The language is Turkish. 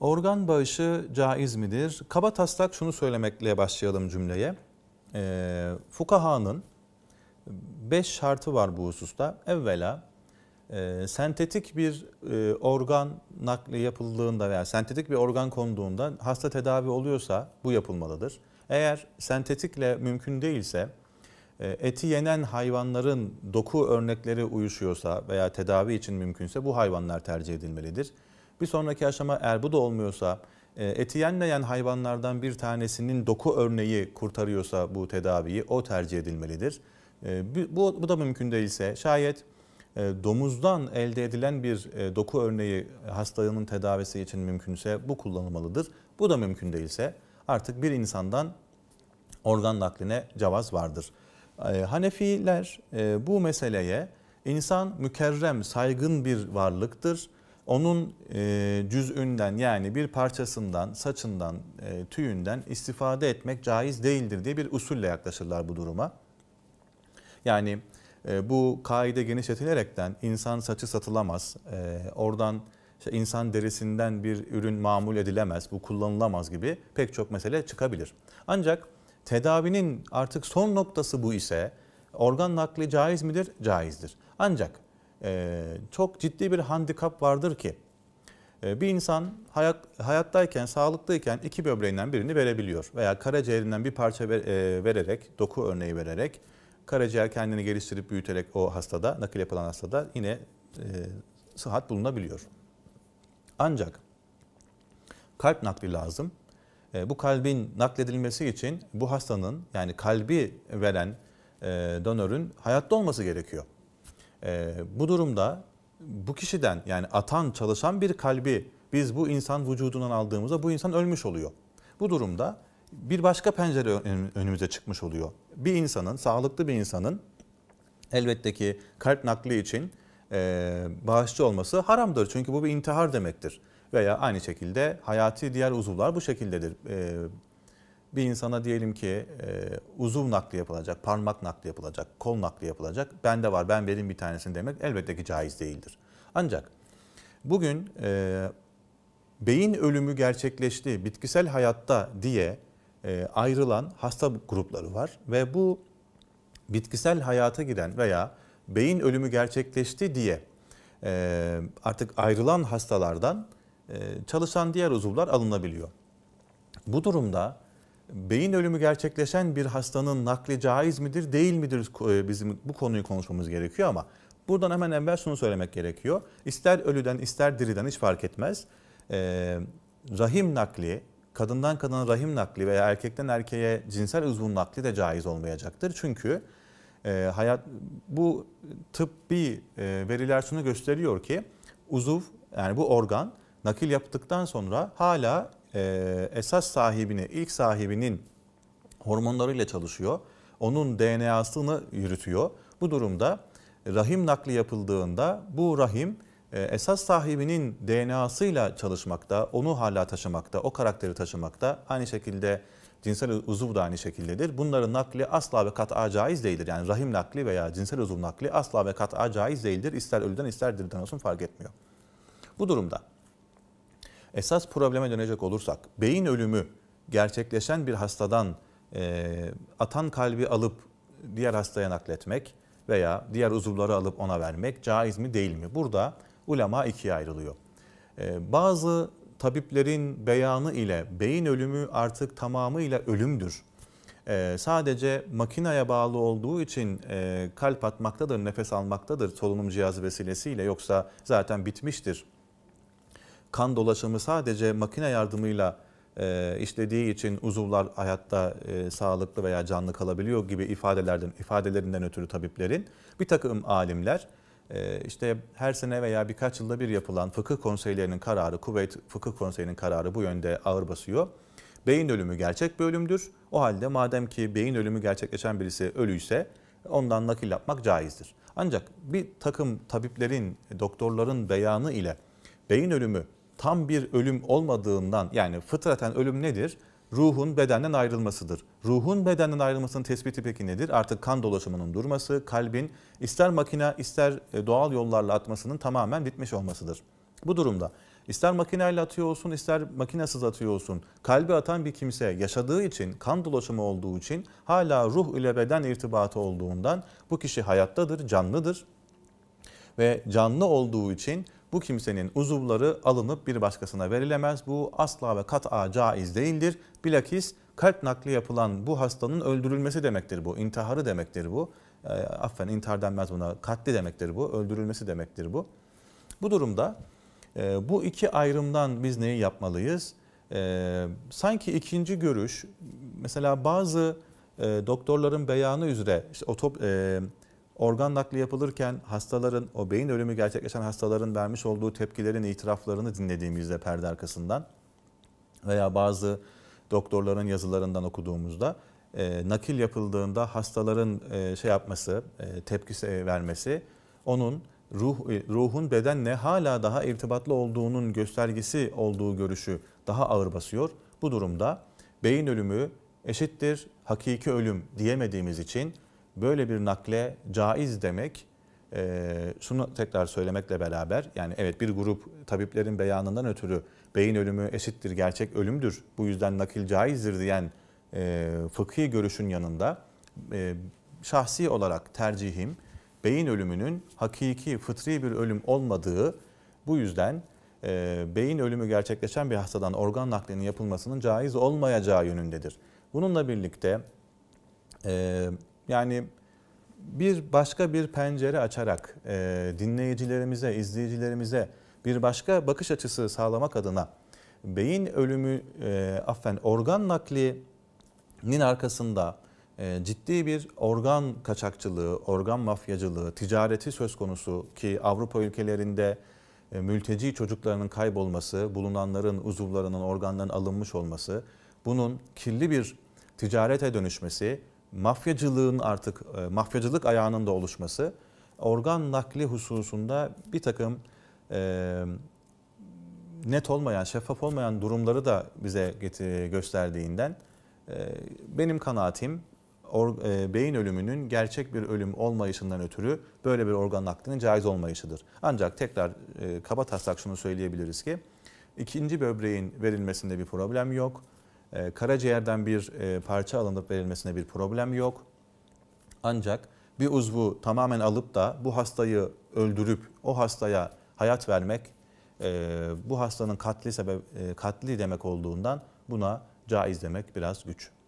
Organ bağışı caiz midir? Kaba taslak şunu söylemekle başlayalım cümleye. E, fukahanın beş şartı var bu hususta. Evvela e, sentetik bir e, organ nakli yapıldığında veya sentetik bir organ konduğunda hasta tedavi oluyorsa bu yapılmalıdır. Eğer sentetikle mümkün değilse e, eti yenen hayvanların doku örnekleri uyuşuyorsa veya tedavi için mümkünse bu hayvanlar tercih edilmelidir. Bir sonraki aşama eğer bu da olmuyorsa e, eti yenmeyen hayvanlardan bir tanesinin doku örneği kurtarıyorsa bu tedaviyi o tercih edilmelidir. E, bu, bu da mümkün değilse şayet e, domuzdan elde edilen bir doku örneği hastalığının tedavisi için mümkünse bu kullanılmalıdır. Bu da mümkün değilse artık bir insandan organ nakline cevaz vardır. Hanefiler bu meseleye insan mükerrem, saygın bir varlıktır onun e, cüzünden yani bir parçasından, saçından, e, tüyünden istifade etmek caiz değildir diye bir usulle yaklaşırlar bu duruma. Yani e, bu kaide genişletilerekten insan saçı satılamaz, e, oradan işte insan derisinden bir ürün mamul edilemez, bu kullanılamaz gibi pek çok mesele çıkabilir. Ancak tedavinin artık son noktası bu ise organ nakli caiz midir? Caizdir. Ancak ee, çok ciddi bir handikap vardır ki e, bir insan hayat, hayattayken, sağlıklıyken iki böbreğinden birini verebiliyor. Veya karaciğerinden bir parça ver, e, vererek, doku örneği vererek, karaciğer kendini geliştirip büyüterek o hastada, nakil yapılan hastada yine e, sıhhat bulunabiliyor. Ancak kalp nakli lazım. E, bu kalbin nakledilmesi için bu hastanın yani kalbi veren e, donörün hayatta olması gerekiyor. E, bu durumda bu kişiden yani atan çalışan bir kalbi biz bu insan vücudundan aldığımızda bu insan ölmüş oluyor. Bu durumda bir başka pencere önümüze çıkmış oluyor. Bir insanın, sağlıklı bir insanın elbette ki kalp nakli için e, bağışçı olması haramdır. Çünkü bu bir intihar demektir. Veya aynı şekilde hayati diğer uzuvlar bu şekildedir. E, bir insana diyelim ki e, uzuv nakli yapılacak, parmak nakli yapılacak, kol nakli yapılacak, bende var ben vereyim bir tanesini demek elbette ki caiz değildir. Ancak bugün e, beyin ölümü gerçekleşti, bitkisel hayatta diye e, ayrılan hasta grupları var ve bu bitkisel hayata giden veya beyin ölümü gerçekleşti diye e, artık ayrılan hastalardan e, çalışan diğer uzuvlar alınabiliyor. Bu durumda beyin ölümü gerçekleşen bir hastanın nakli caiz midir değil midir e, bizim bu konuyu konuşmamız gerekiyor ama buradan hemen evvel şunu söylemek gerekiyor. İster ölüden ister diriden hiç fark etmez. Ee, rahim nakli, kadından kadına rahim nakli veya erkekten erkeğe cinsel uzun nakli de caiz olmayacaktır. Çünkü e, hayat bu tıbbi e, veriler şunu gösteriyor ki uzuv yani bu organ nakil yaptıktan sonra hala e, esas sahibini, ilk sahibinin hormonlarıyla çalışıyor. Onun DNA'sını yürütüyor. Bu durumda rahim nakli yapıldığında bu rahim e, esas sahibinin DNA'sıyla çalışmakta, onu hala taşımakta, o karakteri taşımakta. Aynı şekilde cinsel uzuv da aynı şekildedir. Bunların nakli asla ve kat'a caiz değildir. Yani rahim nakli veya cinsel uzuv nakli asla ve kat'a caiz değildir. İster ölüden ister diriden olsun fark etmiyor. Bu durumda Esas probleme dönecek olursak beyin ölümü gerçekleşen bir hastadan e, atan kalbi alıp diğer hastaya nakletmek veya diğer uzuvları alıp ona vermek caiz mi değil mi? Burada ulema ikiye ayrılıyor. E, bazı tabiplerin beyanı ile beyin ölümü artık tamamıyla ölümdür. E, sadece makinaya bağlı olduğu için e, kalp atmaktadır, nefes almaktadır solunum cihazı vesilesiyle yoksa zaten bitmiştir kan dolaşımı sadece makine yardımıyla e, işlediği için uzuvlar hayatta e, sağlıklı veya canlı kalabiliyor gibi ifadelerden ifadelerinden ötürü tabiplerin bir takım alimler e, işte her sene veya birkaç yılda bir yapılan fıkıh konseylerinin kararı Kuveyt Fıkıh Konseyi'nin kararı bu yönde ağır basıyor. Beyin ölümü gerçek bir ölümdür. O halde madem ki beyin ölümü gerçekleşen birisi ölüyse ondan nakil yapmak caizdir. Ancak bir takım tabiplerin, doktorların beyanı ile beyin ölümü tam bir ölüm olmadığından yani fıtraten ölüm nedir? Ruhun bedenden ayrılmasıdır. Ruhun bedenden ayrılmasının tespiti peki nedir? Artık kan dolaşımının durması, kalbin ister makine ister e, doğal yollarla atmasının tamamen bitmiş olmasıdır. Bu durumda ister makineyle atıyor olsun ister makinesiz atıyor olsun kalbi atan bir kimse yaşadığı için kan dolaşımı olduğu için hala ruh ile beden irtibatı olduğundan bu kişi hayattadır, canlıdır ve canlı olduğu için bu kimsenin uzuvları alınıp bir başkasına verilemez. Bu asla ve kat'a caiz değildir. Bilakis kalp nakli yapılan bu hastanın öldürülmesi demektir bu. İntiharı demektir bu. E, affen intihar denmez buna. Katli demektir bu. Öldürülmesi demektir bu. Bu durumda e, bu iki ayrımdan biz neyi yapmalıyız? E, sanki ikinci görüş mesela bazı e, doktorların beyanı üzere işte otop, e, organ nakli yapılırken hastaların, o beyin ölümü gerçekleşen hastaların vermiş olduğu tepkilerin itiraflarını dinlediğimizde perde arkasından veya bazı doktorların yazılarından okuduğumuzda e, nakil yapıldığında hastaların e, şey yapması, e, tepki vermesi onun ruh e, ruhun bedenle hala daha irtibatlı olduğunun göstergesi olduğu görüşü daha ağır basıyor. Bu durumda beyin ölümü eşittir hakiki ölüm diyemediğimiz için böyle bir nakle caiz demek e, şunu tekrar söylemekle beraber yani evet bir grup tabiplerin beyanından ötürü beyin ölümü eşittir, gerçek ölümdür, bu yüzden nakil caizdir diyen e, fıkhi görüşün yanında e, şahsi olarak tercihim beyin ölümünün hakiki, fıtri bir ölüm olmadığı bu yüzden e, beyin ölümü gerçekleşen bir hastadan organ naklinin yapılmasının caiz olmayacağı yönündedir. Bununla birlikte e, yani bir başka bir pencere açarak e, dinleyicilerimize, izleyicilerimize bir başka bakış açısı sağlamak adına beyin ölümü, e, affen organ naklinin arkasında e, ciddi bir organ kaçakçılığı, organ mafyacılığı, ticareti söz konusu ki Avrupa ülkelerinde e, mülteci çocuklarının kaybolması, bulunanların uzuvlarının, organların alınmış olması, bunun kirli bir ticarete dönüşmesi, mafyacılığın artık e, mafyacılık ayağının da oluşması organ nakli hususunda bir takım e, net olmayan, şeffaf olmayan durumları da bize gösterdiğinden e, benim kanaatim or, e, beyin ölümünün gerçek bir ölüm olmayışından ötürü böyle bir organ naklinin caiz olmayışıdır. Ancak tekrar e, kaba taslak şunu söyleyebiliriz ki ikinci böbreğin verilmesinde bir problem yok e, karaciğerden bir e, parça alınıp verilmesine bir problem yok. Ancak bir uzvu tamamen alıp da bu hastayı öldürüp o hastaya hayat vermek e, bu hastanın katli sebep e, katli demek olduğundan buna caiz demek biraz güç.